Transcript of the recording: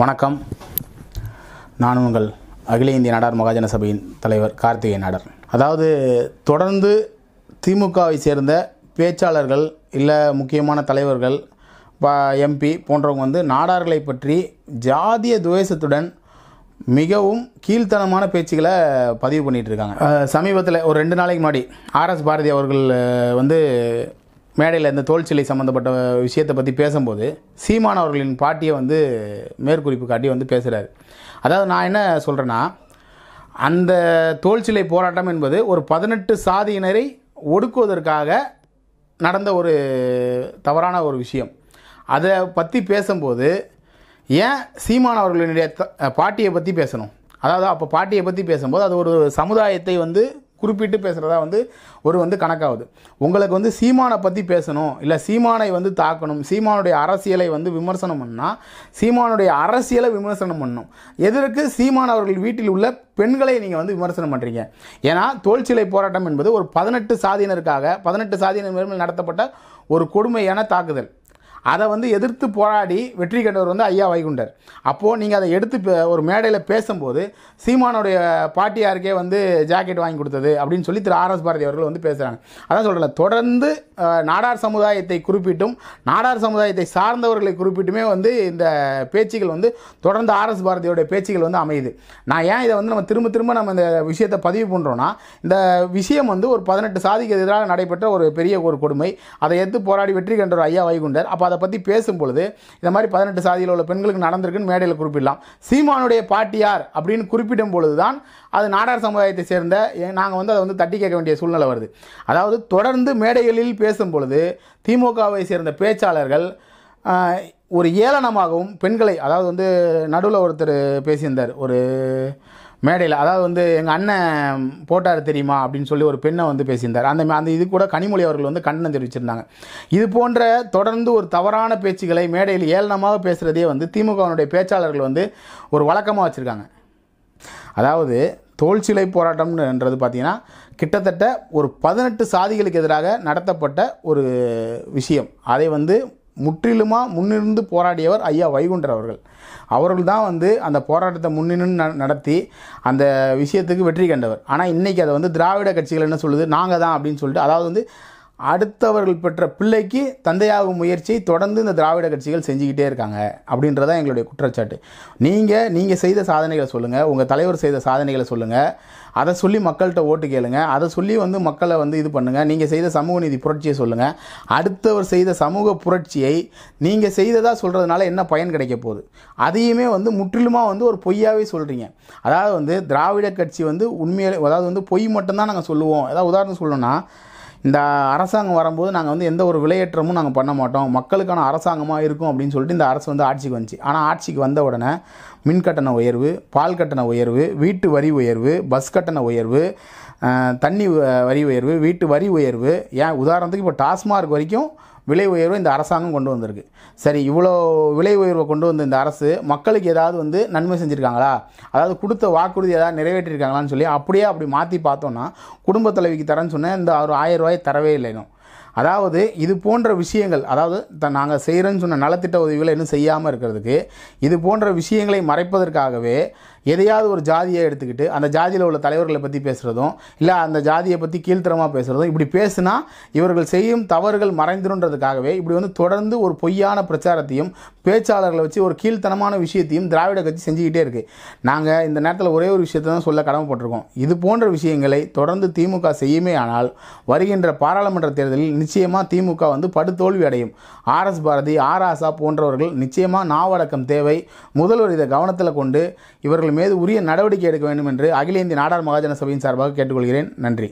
வணக்கம் நான் உங்கள் அகில இந்திய நாடார் மகாஜன சபையின் தலைவர் கார்த்திகை நாடார் அதாவது தொடர்ந்து திமுகவை சேர்ந்த பேச்சாளர்கள் இல்லை முக்கியமான தலைவர்கள் எம்பி போன்றவங்க வந்து நாடார்களை பற்றி ஜாதிய துவேஷத்துடன் மிகவும் கீழ்த்தனமான பேச்சுகளை பதிவு பண்ணிகிட்டு இருக்காங்க சமீபத்தில் ஒரு ரெண்டு நாளைக்கு முன்னாடி ஆர்எஸ் பாரதி அவர்கள் வந்து மேடையில் இந்த தோல் சிலை சம்மந்தப்பட்ட விஷயத்தை பற்றி பேசும்போது சீமான் அவர்களின் பாட்டியை வந்து மேற்குறிப்பு காட்டி வந்து பேசுகிறாரு அதாவது நான் என்ன சொல்கிறேன்னா அந்த தோல் சிலை போராட்டம் என்பது ஒரு பதினெட்டு சாதியினரை ஒடுக்குவதற்காக நடந்த ஒரு தவறான ஒரு விஷயம் அதை பற்றி பேசும்போது ஏன் சீமான் அவர்களினுடைய பாட்டியை பற்றி பேசணும் அதாவது அப்போ பாட்டியை பற்றி பேசும்போது அது ஒரு சமுதாயத்தை வந்து குறிப்பிட்டு பேசுகிறதா வந்து ஒரு வந்து கணக்காகுது உங்களுக்கு வந்து சீமானை பற்றி பேசணும் இல்லை சீமானை வந்து தாக்கணும் சீமானுடைய அரசியலை வந்து விமர்சனம் பண்ணால் சீமானுடைய அரசியலை விமர்சனம் பண்ணணும் எதற்கு சீமான அவர்கள் வீட்டில் உள்ள பெண்களை நீங்கள் வந்து விமர்சனம் பண்ணுறீங்க ஏன்னா தோல்சிலை போராட்டம் என்பது ஒரு பதினெட்டு சாதியினருக்காக பதினெட்டு சாதியினர் நடத்தப்பட்ட ஒரு கொடுமையான தாக்குதல் அதை வந்து எதிர்த்து போராடி வெற்றி கண்டவர் வந்து ஐயா வைகுண்டர் அப்போது நீங்கள் அதை எடுத்து ஒரு மேடையில் பேசும்போது சீமானுடைய பாட்டியாருக்கே வந்து ஜாக்கெட் வாங்கி கொடுத்தது அப்படின்னு சொல்லி திரு ஆர்எஸ் பாரதி அவர்கள் வந்து பேசுகிறாங்க அதான் சொல்கிறேன் தொடர்ந்து நாடார் சமுதாயத்தை குறிப்பிட்டும் நாடார் சமுதாயத்தை சார்ந்தவர்களை குறிப்பிட்டுமே வந்து இந்த பேச்சுகள் வந்து தொடர்ந்து ஆர்எஸ் பாரதியோட பேச்சுகள் வந்து அமையுது நான் ஏன் இதை வந்து நம்ம திரும்ப திரும்ப நம்ம இந்த விஷயத்தை பதிவு பண்ணுறோன்னா இந்த விஷயம் வந்து ஒரு பதினெட்டு சாதிக்கு எதிராக நடைபெற்ற ஒரு பெரிய ஒரு கொடுமை அதை எடுத்து போராடி வெற்றி கண்டவர் ஐயா வைகுண்டர் அப்போ அதை பற்றி பேசும் பொழுது இந்த மாதிரி பதினெட்டு சாதியில் உள்ள பெண்களுக்கு நடந்திருக்குன்னு மேடையில் குறிப்பிடலாம் சீமானுடைய பாட்டியார் அப்படின்னு குறிப்பிடும் பொழுது தான் அது நாடார் சமுதாயத்தை சேர்ந்த நாங்கள் வந்து அதை வந்து தட்டி கேட்க வேண்டிய சூழ்நிலை வருது அதாவது தொடர்ந்து மேடைகளில் பேசும் பொழுது திமுகவை சேர்ந்த பேச்சாளர்கள் ஒரு ஏளனமாகவும் பெண்களை அதாவது வந்து நடுவில் ஒருத்தர் பேசியிருந்தார் ஒரு மேடையில் அதாவது வந்து எங்கள் அண்ணன் போட்டார் தெரியுமா அப்படின்னு சொல்லி ஒரு பெண்ணை வந்து பேசியிருந்தார் அந்த அந்த இது கூட கனிமொழி அவர்கள் வந்து கண்டனம் தெரிவிச்சிருந்தாங்க இது போன்ற தொடர்ந்து ஒரு தவறான பேச்சுக்களை மேடையில் ஏளனமாக பேசுகிறதே வந்து திமுகவினுடைய பேச்சாளர்கள் வந்து ஒரு வழக்கமாக வச்சுருக்காங்க அதாவது தோல் சிலை போராட்டம்ன்றது பார்த்திங்கன்னா கிட்டத்தட்ட ஒரு பதினெட்டு சாதிகளுக்கு எதிராக நடத்தப்பட்ட ஒரு விஷயம் அதை வந்து முற்றிலுமாக முன்னிருந்து போராடியவர் ஐயா வைகுண்டர் அவர்கள் அவர்கள் தான் வந்து அந்த போராட்டத்தை முன்னின்று நடத்தி அந்த விஷயத்துக்கு வெற்றி கண்டவர் ஆனால் இன்றைக்கி அதை வந்து திராவிட கட்சிகள் என்ன சொல்லுது நாங்கள் தான் அப்படின்னு சொல்லிட்டு அதாவது வந்து அடுத்தவர்கள் பெற்ற பிள்ளைக்கு தந்தையாகும் முயற்சியை தொடர்ந்து இந்த திராவிட கட்சிகள் செஞ்சுக்கிட்டே இருக்காங்க அப்படின்றத எங்களுடைய குற்றச்சாட்டு நீங்கள் நீங்கள் செய்த சாதனைகளை சொல்லுங்கள் உங்கள் தலைவர் செய்த சாதனைகளை சொல்லுங்கள் அதை சொல்லி மக்கள்கிட்ட ஓட்டு கேளுங்க அதை சொல்லி வந்து மக்களை வந்து இது பண்ணுங்கள் நீங்கள் செய்த சமூக நீதி புரட்சியை சொல்லுங்கள் அடுத்தவர் செய்த சமூக புரட்சியை நீங்கள் செய்ததாக சொல்கிறதுனால என்ன பயன் கிடைக்க போகுது அதையுமே வந்து முற்றிலுமாக வந்து ஒரு பொய்யாகவே சொல்கிறீங்க அதாவது வந்து திராவிட கட்சி வந்து உண்மையிலே அதாவது வந்து பொய் மட்டும்தான் நாங்கள் சொல்லுவோம் ஏதாவது உதாரணம் சொல்லணும்னா இந்த அரசாங்கம் வரும்போது நாங்கள் வந்து எந்த ஒரு விலையேற்றமும் நாங்கள் பண்ண மாட்டோம் மக்களுக்கான அரசாங்கமாக இருக்கும் அப்படின்னு சொல்லிட்டு இந்த அரசு வந்து ஆட்சிக்கு வந்துச்சு ஆனால் ஆட்சிக்கு வந்த உடனே மின் கட்டண உயர்வு பால் கட்டண உயர்வு வீட்டு வரி உயர்வு பஸ் கட்டண உயர்வு தண்ணி வரி உயர்வு வீட்டு வரி உயர்வு ஏன் உதாரணத்துக்கு இப்போ டாஸ்மார்க் வரைக்கும் விலை உயர்வு இந்த அரசாங்கம் கொண்டு வந்திருக்கு சரி இவ்வளோ விலை உயர்வை கொண்டு வந்த இந்த அரசு மக்களுக்கு ஏதாவது வந்து நன்மை செஞ்சுருக்காங்களா அதாவது கொடுத்த வாக்குறுதி ஏதாவது நிறைவேற்றிருக்காங்களான்னு சொல்லி அப்படியே அப்படி மாற்றி பார்த்தோன்னா குடும்ப தலைவிக்கு தரேன்னு சொன்னேன் இந்த ஒரு ஆயிரம் ரூபாய் தரவே இல்லைனும் அதாவது இது போன்ற விஷயங்கள் அதாவது த நாங்கள் செய்கிறேன்னு சொன்ன நலத்திட்ட உதவிகளை இன்னும் செய்யாமல் இருக்கிறதுக்கு இது போன்ற விஷயங்களை மறைப்பதற்காகவே எதையாவது ஒரு ஜாதியை எடுத்துக்கிட்டு அந்த ஜாதியில் உள்ள தலைவர்களை பற்றி பேசுகிறதும் இல்லை அந்த ஜாதியை பற்றி கீழ்த்தரமாக பேசுகிறதும் இப்படி பேசுனா இவர்கள் செய்யும் தவறுகள் மறைந்துருன்றதுக்காகவே இப்படி வந்து தொடர்ந்து ஒரு பொய்யான பிரச்சாரத்தையும் பேச்சாளர்களை வச்சு ஒரு கீழ்த்தனமான விஷயத்தையும் திராவிட கட்சி செஞ்சுக்கிட்டே இருக்குது நாங்கள் இந்த நேரத்தில் ஒரே ஒரு விஷயத்தை தான் சொல்ல கடமைப்பட்டிருக்கோம் இது போன்ற விஷயங்களை தொடர்ந்து திமுக செய்யுமே ஆனால் வருகின்ற பாராளுமன்ற தேர்தலில் நிச்சயமாக திமுக வந்து படுதோல்வி அடையும் ஆர்எஸ் பாரதி ஆர் ஆசா போன்றவர்கள் நிச்சயமாக நாவடக்கம் தேவை முதல்வர் இதை கவனத்தில் கொண்டு இவர்கள் மீது உரிய நடவடிக்கை எடுக்க வேண்டும் என்று அகில இந்திய நாடார் மகாஜன சபையின் சார்பாக கேட்டுக்கொள்கிறேன் நன்றி